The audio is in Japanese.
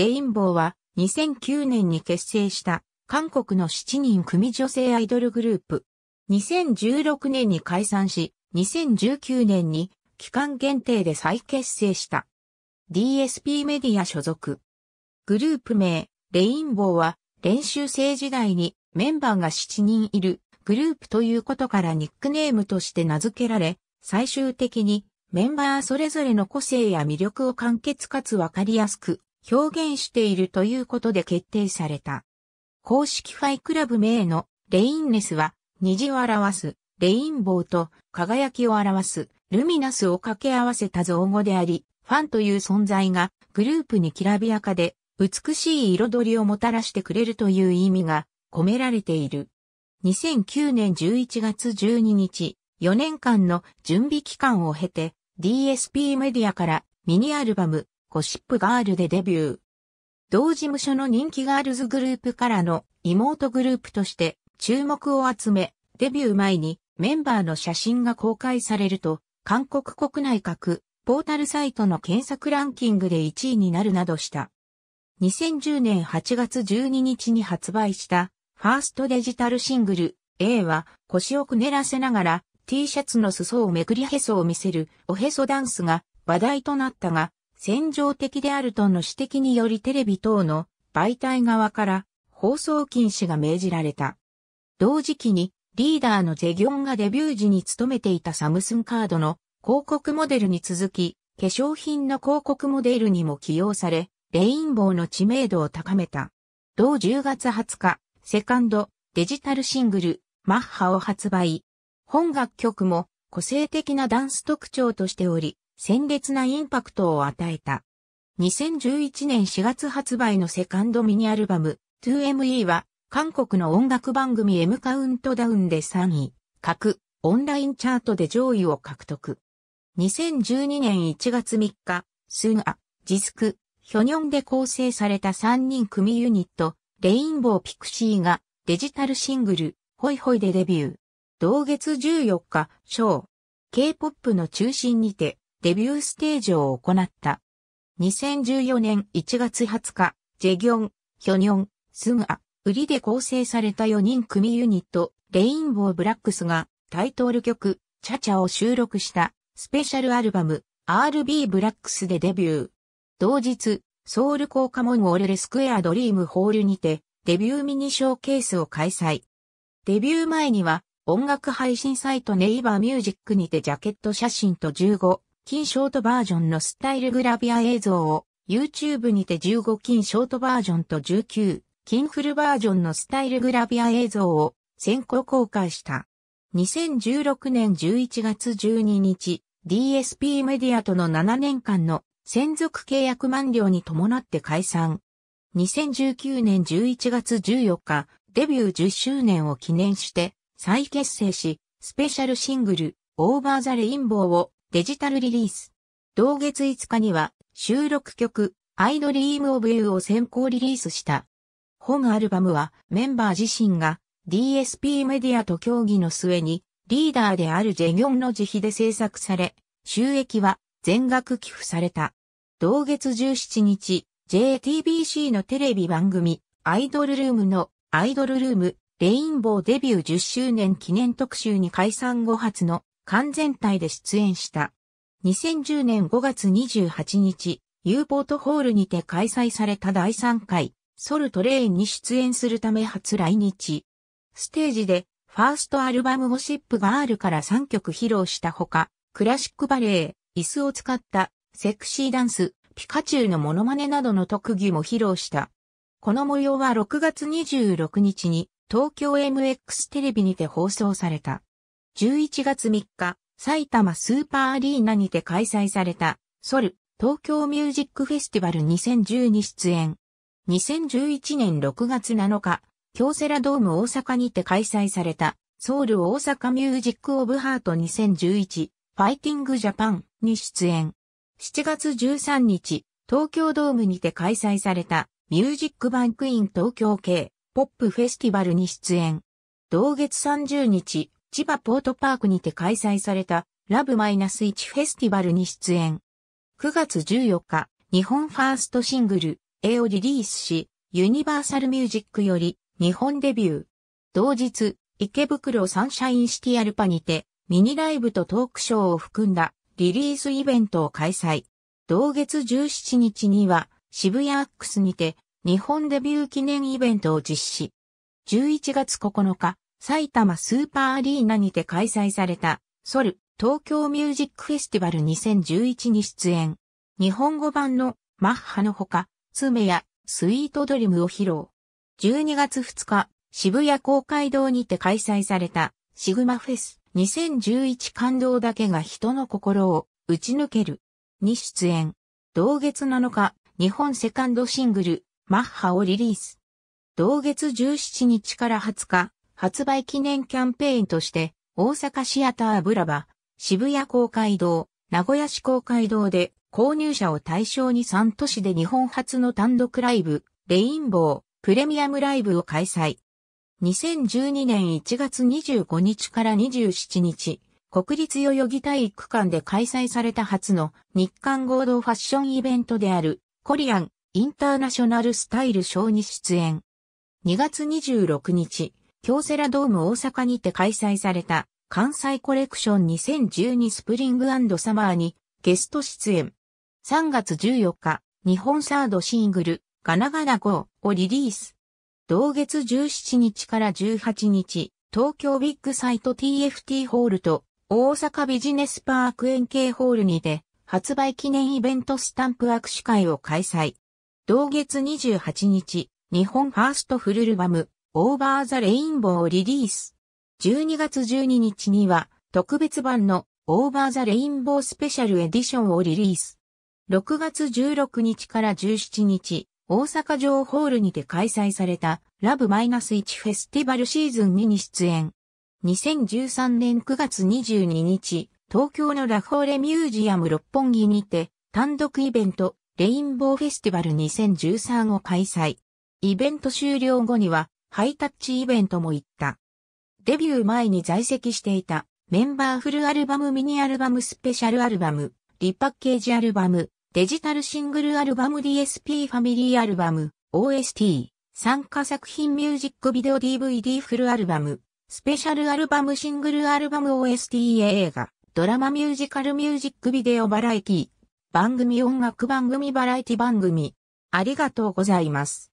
レインボーは2009年に結成した韓国の7人組女性アイドルグループ。2016年に解散し、2019年に期間限定で再結成した。DSP メディア所属。グループ名、レインボーは練習生時代にメンバーが7人いるグループということからニックネームとして名付けられ、最終的にメンバーそれぞれの個性や魅力を簡潔かつわかりやすく表現しているということで決定された。公式ファイクラブ名のレインネスは虹を表すレインボーと輝きを表すルミナスを掛け合わせた造語であり、ファンという存在がグループにきらびやかで美しい彩りをもたらしてくれるという意味が込められている。2009年11月12日、4年間の準備期間を経て DSP メディアからミニアルバムゴシップガールでデビュー。同事務所の人気ガールズグループからの妹グループとして注目を集め、デビュー前にメンバーの写真が公開されると、韓国国内各ポータルサイトの検索ランキングで1位になるなどした。2010年8月12日に発売したファーストデジタルシングル A は腰をくねらせながら T シャツの裾をめくりへそを見せるおへそダンスが話題となったが戦場的であるとの指摘によりテレビ等の媒体側から放送禁止が命じられた。同時期にリーダーのジェギョンがデビュー時に勤めていたサムスンカードの広告モデルに続き、化粧品の広告モデルにも起用され、レインボーの知名度を高めた。同10月20日、セカンドデジタルシングル、マッハを発売。本楽曲も個性的なダンス特徴としており、鮮烈なインパクトを与えた。2011年4月発売のセカンドミニアルバム 2ME は韓国の音楽番組 M カウントダウンで3位、各オンラインチャートで上位を獲得。2012年1月3日、スンア、ジスク、ヒョニョンで構成された3人組ユニット、レインボーピクシーがデジタルシングル、ホイホイでデビュー。同月14日、ショー。K-POP の中心にて、デビューステージを行った。2014年1月20日、ジェギョン、ヒョニョン、スムア、売りで構成された4人組ユニット、レインボーブラックスがタイトル曲、チャチャを収録したスペシャルアルバム、RB ブラックスでデビュー。同日、ソウル効果モンォレレスクエアドリームホールにて、デビューミニショーケースを開催。デビュー前には、音楽配信サイトネイバーミュージックにてジャケット写真と15金ショートバージョンのスタイルグラビア映像を YouTube にて15金ショートバージョンと19金フルバージョンのスタイルグラビア映像を先行公開した。2016年11月12日、DSP メディアとの7年間の専属契約満了に伴って解散。2019年11月14日、デビュー10周年を記念して再結成し、スペシャルシングル、オーバーザレインボーをデジタルリリース。同月5日には収録曲 I Dream of You を先行リリースした。本アルバムはメンバー自身が DSP メディアと協議の末にリーダーであるジェギョンの自費で制作され、収益は全額寄付された。同月17日、JTBC のテレビ番組アイドルルームのアイドルルームレインボーデビュー10周年記念特集に解散後初の完全体で出演した。2010年5月28日、U ポートホールにて開催された第3回、ソルトレインに出演するため初来日。ステージで、ファーストアルバムゴシップガールから3曲披露したほか、クラシックバレエ、椅子を使ったセクシーダンス、ピカチュウのモノマネなどの特技も披露した。この模様は6月26日に東京 MX テレビにて放送された。11月3日、埼玉スーパーアリーナにて開催された、ソル、東京ミュージックフェスティバル2010に出演。2011年6月7日、京セラドーム大阪にて開催された、ソウル大阪ミュージックオブハート2011、ファイティングジャパンに出演。7月13日、東京ドームにて開催された、ミュージックバンクイン東京系、ポップフェスティバルに出演。同月30日、千葉ポートパークにて開催されたラブマイナス -1 フェスティバルに出演。9月14日、日本ファーストシングル A をリリースし、ユニバーサルミュージックより日本デビュー。同日、池袋サンシャインシティアルパにてミニライブとトークショーを含んだリリースイベントを開催。同月17日には渋谷アックスにて日本デビュー記念イベントを実施。11月9日、埼玉スーパーアリーナにて開催された、ソル、東京ミュージックフェスティバル2011に出演。日本語版のマッハのほか、ツメやスイートドリムを披露。12月2日、渋谷公会堂にて開催された、シグマフェス2011感動だけが人の心を打ち抜ける。に出演。同月7日、日本セカンドシングル、マッハをリリース。同月17日から20日、発売記念キャンペーンとして、大阪シアターブラバ、渋谷公会堂、名古屋市公会堂で購入者を対象に3都市で日本初の単独ライブ、レインボー、プレミアムライブを開催。2012年1月25日から27日、国立代々木体育館で開催された初の日韓合同ファッションイベントであるコリアンインターナショナルスタイルショーに出演。2月26日、京セラドーム大阪にて開催された関西コレクション2012スプリングサマーにゲスト出演。3月14日、日本サードシングル、ガナガナ GO をリリース。同月17日から18日、東京ビッグサイト TFT ホールと大阪ビジネスパーク円形ホールにて発売記念イベントスタンプ握手会を開催。同月28日、日本ファーストフルルバム、オーバーザレインボーをリリース。12月12日には特別版のオーバーザレインボースペシャルエディションをリリース。6月16日から17日、大阪城ホールにて開催されたラブ -1 フェスティバルシーズン2に出演。2013年9月22日、東京のラフォーレミュージアム六本木にて単独イベントレインボーフェスティバル2013を開催。イベント終了後にはハイタッチイベントも行った。デビュー前に在籍していたメンバーフルアルバムミニアルバムスペシャルアルバム、リパッケージアルバム、デジタルシングルアルバム DSP ファミリーアルバム、OST、参加作品ミュージックビデオ DVD フルアルバム、スペシャルアルバムシングルアルバム OST 映画、ドラマミュージカルミュージックビデオバラエティ、番組音楽番組バラエティ番組、ありがとうございます。